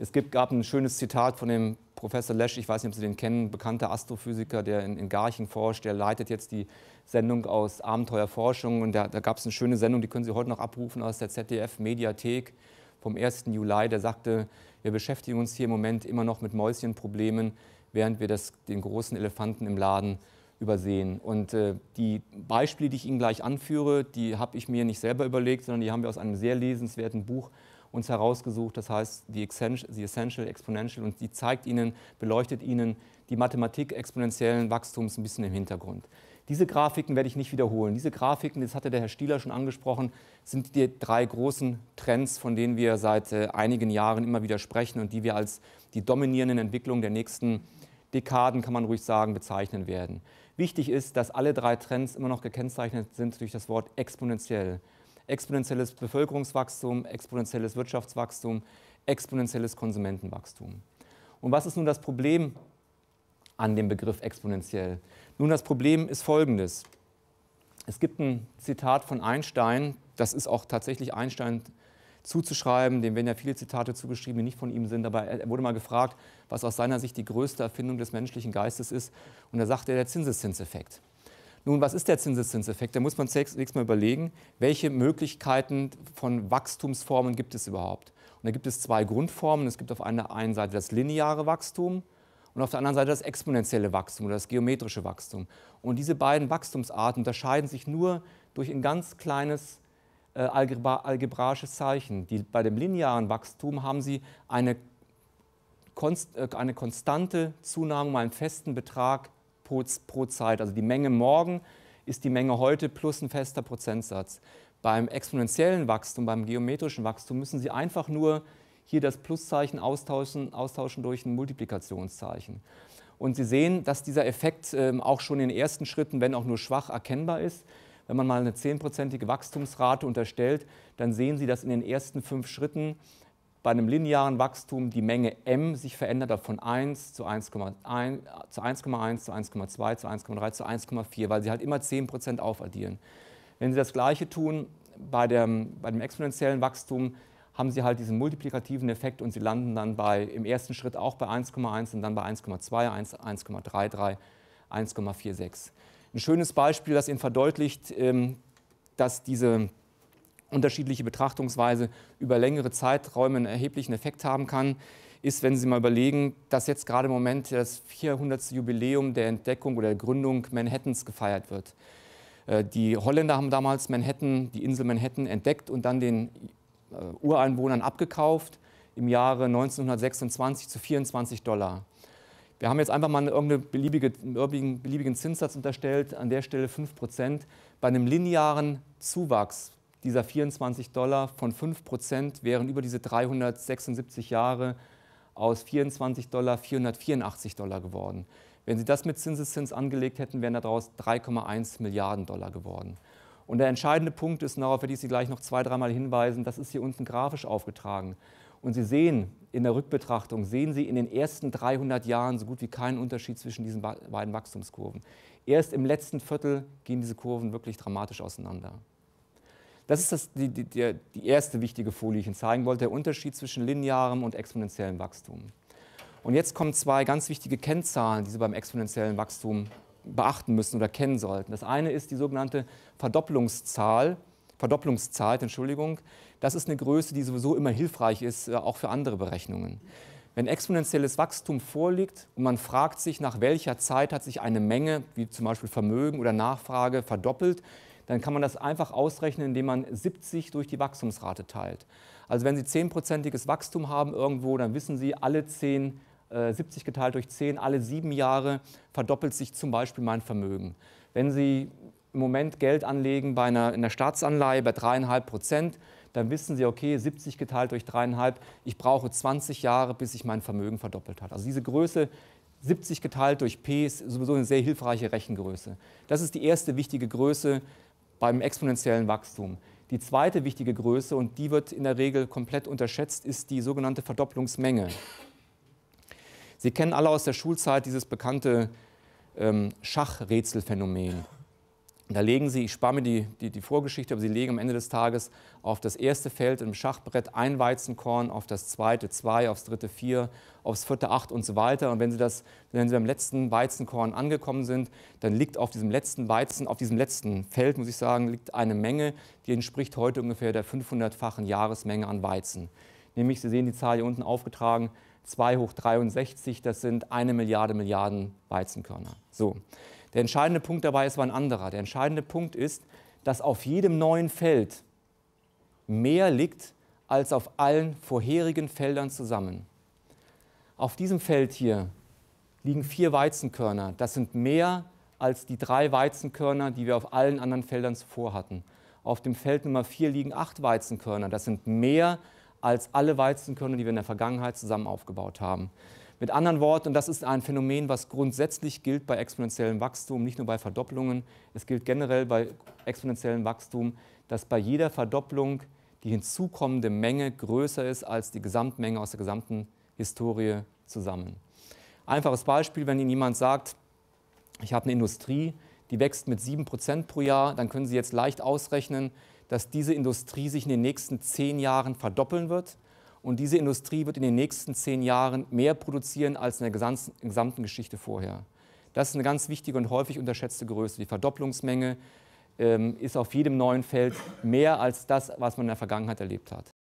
Es gibt, gab ein schönes Zitat von dem Professor Lesch, ich weiß nicht, ob Sie den kennen, bekannter Astrophysiker, der in, in Garching forscht, der leitet jetzt die Sendung aus Abenteuerforschung. Und da, da gab es eine schöne Sendung, die können Sie heute noch abrufen aus der ZDF-Mediathek vom 1. Juli. Der sagte, wir beschäftigen uns hier im Moment immer noch mit Mäuschenproblemen, während wir das, den großen Elefanten im Laden übersehen. Und äh, die Beispiele, die ich Ihnen gleich anführe, die habe ich mir nicht selber überlegt, sondern die haben wir aus einem sehr lesenswerten Buch uns herausgesucht, das heißt die Essential, Exponential und die zeigt Ihnen, beleuchtet Ihnen die Mathematik exponentiellen Wachstums ein bisschen im Hintergrund. Diese Grafiken werde ich nicht wiederholen. Diese Grafiken, das hatte der Herr Stieler schon angesprochen, sind die drei großen Trends, von denen wir seit äh, einigen Jahren immer wieder sprechen und die wir als die dominierenden Entwicklungen der nächsten Dekaden, kann man ruhig sagen, bezeichnen werden. Wichtig ist, dass alle drei Trends immer noch gekennzeichnet sind durch das Wort exponentiell exponentielles Bevölkerungswachstum, exponentielles Wirtschaftswachstum, exponentielles Konsumentenwachstum. Und was ist nun das Problem an dem Begriff exponentiell? Nun, das Problem ist folgendes. Es gibt ein Zitat von Einstein, das ist auch tatsächlich Einstein zuzuschreiben, dem werden ja viele Zitate zugeschrieben, die nicht von ihm sind, aber er wurde mal gefragt, was aus seiner Sicht die größte Erfindung des menschlichen Geistes ist. Und da sagte er, der Zinseszinseffekt. Nun, was ist der Zinseszinseffekt? Da muss man zunächst mal überlegen, welche Möglichkeiten von Wachstumsformen gibt es überhaupt? Und da gibt es zwei Grundformen. Es gibt auf einer einen Seite das lineare Wachstum und auf der anderen Seite das exponentielle Wachstum oder das geometrische Wachstum. Und diese beiden Wachstumsarten unterscheiden sich nur durch ein ganz kleines äh, algebra algebraisches Zeichen. Die, bei dem linearen Wachstum haben sie eine, konst, äh, eine konstante Zunahme um einen festen Betrag pro, pro Zeit. Also die Menge morgen ist die Menge heute plus ein fester Prozentsatz. Beim exponentiellen Wachstum, beim geometrischen Wachstum müssen Sie einfach nur hier das Pluszeichen austauschen, austauschen durch ein Multiplikationszeichen. Und Sie sehen, dass dieser Effekt ähm, auch schon in den ersten Schritten, wenn auch nur schwach, erkennbar ist. Wenn man mal eine zehnprozentige Wachstumsrate unterstellt, dann sehen Sie, dass in den ersten fünf Schritten bei einem linearen Wachstum die Menge m sich verändert von 1 zu 1,1, zu 1,1, zu 1,2, zu 1,3, zu 1,4, weil sie halt immer 10% aufaddieren. Wenn Sie das Gleiche tun bei dem, bei dem exponentiellen Wachstum, haben Sie halt diesen multiplikativen Effekt und Sie landen dann bei, im ersten Schritt auch bei 1,1 und dann bei 1,2, 1,33, 1,46. Ein schönes Beispiel, das Ihnen verdeutlicht, ähm, dass diese unterschiedliche Betrachtungsweise über längere Zeiträume einen erheblichen Effekt haben kann, ist, wenn Sie mal überlegen, dass jetzt gerade im Moment das 400. Jubiläum der Entdeckung oder der Gründung Manhattans gefeiert wird. Äh, die Holländer haben damals Manhattan, die Insel Manhattan entdeckt und dann den äh, Ureinwohnern abgekauft im Jahre 1926 zu 24 Dollar. Wir haben jetzt einfach mal irgendeinen beliebige, beliebigen, beliebigen Zinssatz unterstellt, an der Stelle 5 Prozent. Bei einem linearen Zuwachs dieser 24 Dollar von 5 Prozent wären über diese 376 Jahre aus 24 Dollar 484 Dollar geworden. Wenn Sie das mit Zinseszins angelegt hätten, wären daraus 3,1 Milliarden Dollar geworden. Und der entscheidende Punkt ist, darauf werde ich Sie gleich noch zwei, dreimal hinweisen, das ist hier unten grafisch aufgetragen. Und Sie sehen in der Rückbetrachtung, sehen Sie in den ersten 300 Jahren so gut wie keinen Unterschied zwischen diesen beiden Wachstumskurven. Erst im letzten Viertel gehen diese Kurven wirklich dramatisch auseinander. Das ist das, die, die, die erste wichtige Folie, die ich Ihnen zeigen wollte, der Unterschied zwischen linearem und exponentiellem Wachstum. Und jetzt kommen zwei ganz wichtige Kennzahlen, die Sie beim exponentiellen Wachstum beachten müssen oder kennen sollten. Das eine ist die sogenannte Verdopplungszahl, Verdopplungszeit, Entschuldigung. Das ist eine Größe, die sowieso immer hilfreich ist, äh, auch für andere Berechnungen. Wenn exponentielles Wachstum vorliegt und man fragt sich, nach welcher Zeit hat sich eine Menge, wie zum Beispiel Vermögen oder Nachfrage, verdoppelt, dann kann man das einfach ausrechnen, indem man 70 durch die Wachstumsrate teilt. Also wenn Sie 10%iges Wachstum haben irgendwo, dann wissen Sie, alle 10, äh, 70 geteilt durch 10, alle sieben Jahre verdoppelt sich zum Beispiel mein Vermögen. Wenn Sie im Moment Geld anlegen bei einer, in der Staatsanleihe bei 3,5 Prozent, dann wissen Sie, okay, 70 geteilt durch 3,5, ich brauche 20 Jahre, bis sich mein Vermögen verdoppelt hat. Also diese Größe 70 geteilt durch P ist sowieso eine sehr hilfreiche Rechengröße. Das ist die erste wichtige Größe, beim exponentiellen Wachstum. Die zweite wichtige Größe, und die wird in der Regel komplett unterschätzt, ist die sogenannte Verdopplungsmenge. Sie kennen alle aus der Schulzeit dieses bekannte ähm, Schachrätselphänomen. Da legen Sie, ich spare mir die, die, die, Vorgeschichte, aber Sie legen am Ende des Tages auf das erste Feld im Schachbrett ein Weizenkorn, auf das zweite zwei, aufs dritte vier, aufs vierte acht und so weiter. Und wenn Sie, das, wenn Sie beim letzten Weizenkorn angekommen sind, dann liegt auf diesem letzten Weizen, auf diesem letzten Feld, muss ich sagen, liegt eine Menge, die entspricht heute ungefähr der 500-fachen Jahresmenge an Weizen. Nämlich, Sie sehen die Zahl hier unten aufgetragen, 2 hoch 63, das sind eine Milliarde Milliarden Weizenkörner. So. Der entscheidende Punkt dabei ist war ein anderer. Der entscheidende Punkt ist, dass auf jedem neuen Feld mehr liegt als auf allen vorherigen Feldern zusammen. Auf diesem Feld hier liegen vier Weizenkörner. Das sind mehr als die drei Weizenkörner, die wir auf allen anderen Feldern zuvor hatten. Auf dem Feld Nummer vier liegen acht Weizenkörner. Das sind mehr als alle Weizenkörner, die wir in der Vergangenheit zusammen aufgebaut haben. Mit anderen Worten, und das ist ein Phänomen, was grundsätzlich gilt bei exponentiellem Wachstum, nicht nur bei Verdopplungen, es gilt generell bei exponentiellem Wachstum, dass bei jeder Verdopplung die hinzukommende Menge größer ist als die Gesamtmenge aus der gesamten Historie zusammen. Einfaches Beispiel, wenn Ihnen jemand sagt, ich habe eine Industrie, die wächst mit 7% pro Jahr, dann können Sie jetzt leicht ausrechnen, dass diese Industrie sich in den nächsten zehn Jahren verdoppeln wird. Und diese Industrie wird in den nächsten zehn Jahren mehr produzieren als in der gesamten Geschichte vorher. Das ist eine ganz wichtige und häufig unterschätzte Größe. Die Verdopplungsmenge ähm, ist auf jedem neuen Feld mehr als das, was man in der Vergangenheit erlebt hat.